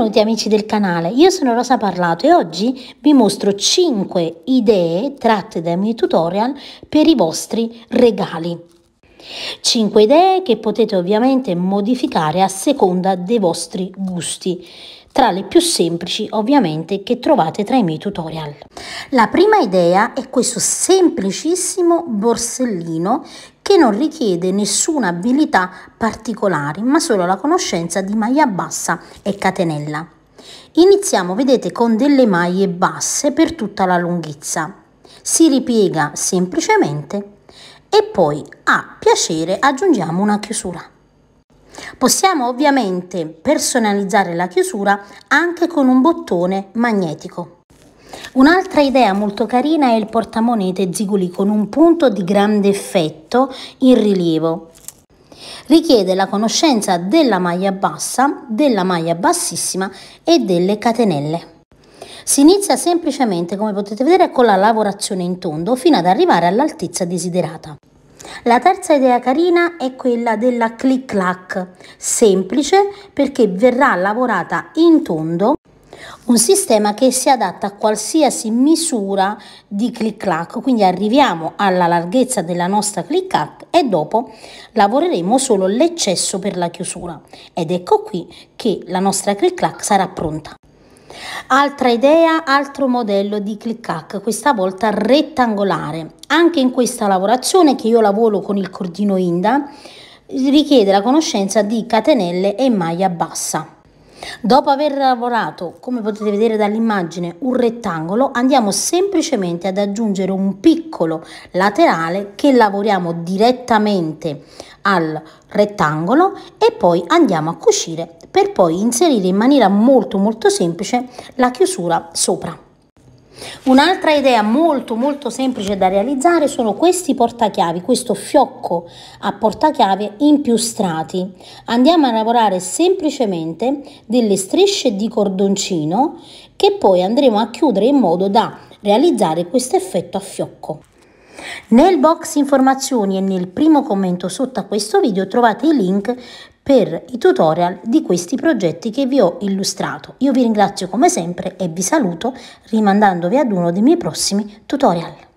Benvenuti amici del canale, io sono Rosa Parlato e oggi vi mostro 5 idee tratte dai miei tutorial per i vostri regali. 5 idee che potete ovviamente modificare a seconda dei vostri gusti, tra le più semplici ovviamente che trovate tra i miei tutorial. La prima idea è questo semplicissimo borsellino che non richiede nessuna abilità particolare, ma solo la conoscenza di maglia bassa e catenella. Iniziamo, vedete, con delle maglie basse per tutta la lunghezza. Si ripiega semplicemente e poi a piacere aggiungiamo una chiusura. Possiamo ovviamente personalizzare la chiusura anche con un bottone magnetico. Un'altra idea molto carina è il portamonete Ziguli con un punto di grande effetto in rilievo. Richiede la conoscenza della maglia bassa, della maglia bassissima e delle catenelle. Si inizia semplicemente, come potete vedere, con la lavorazione in tondo fino ad arrivare all'altezza desiderata. La terza idea carina è quella della click-clack, semplice perché verrà lavorata in tondo un sistema che si adatta a qualsiasi misura di click-clack, quindi arriviamo alla larghezza della nostra click-clack e dopo lavoreremo solo l'eccesso per la chiusura ed ecco qui che la nostra click-clack sarà pronta. Altra idea, altro modello di click-clack, questa volta rettangolare. Anche in questa lavorazione che io lavoro con il cordino Inda richiede la conoscenza di catenelle e maglia bassa. Dopo aver lavorato, come potete vedere dall'immagine, un rettangolo, andiamo semplicemente ad aggiungere un piccolo laterale che lavoriamo direttamente al rettangolo e poi andiamo a cucire per poi inserire in maniera molto molto semplice la chiusura sopra. Un'altra idea molto molto semplice da realizzare sono questi portachiavi, questo fiocco a portachiavi in più strati. Andiamo a lavorare semplicemente delle strisce di cordoncino che poi andremo a chiudere in modo da realizzare questo effetto a fiocco. Nel box informazioni e nel primo commento sotto a questo video trovate i link per i tutorial di questi progetti che vi ho illustrato. Io vi ringrazio come sempre e vi saluto rimandandovi ad uno dei miei prossimi tutorial.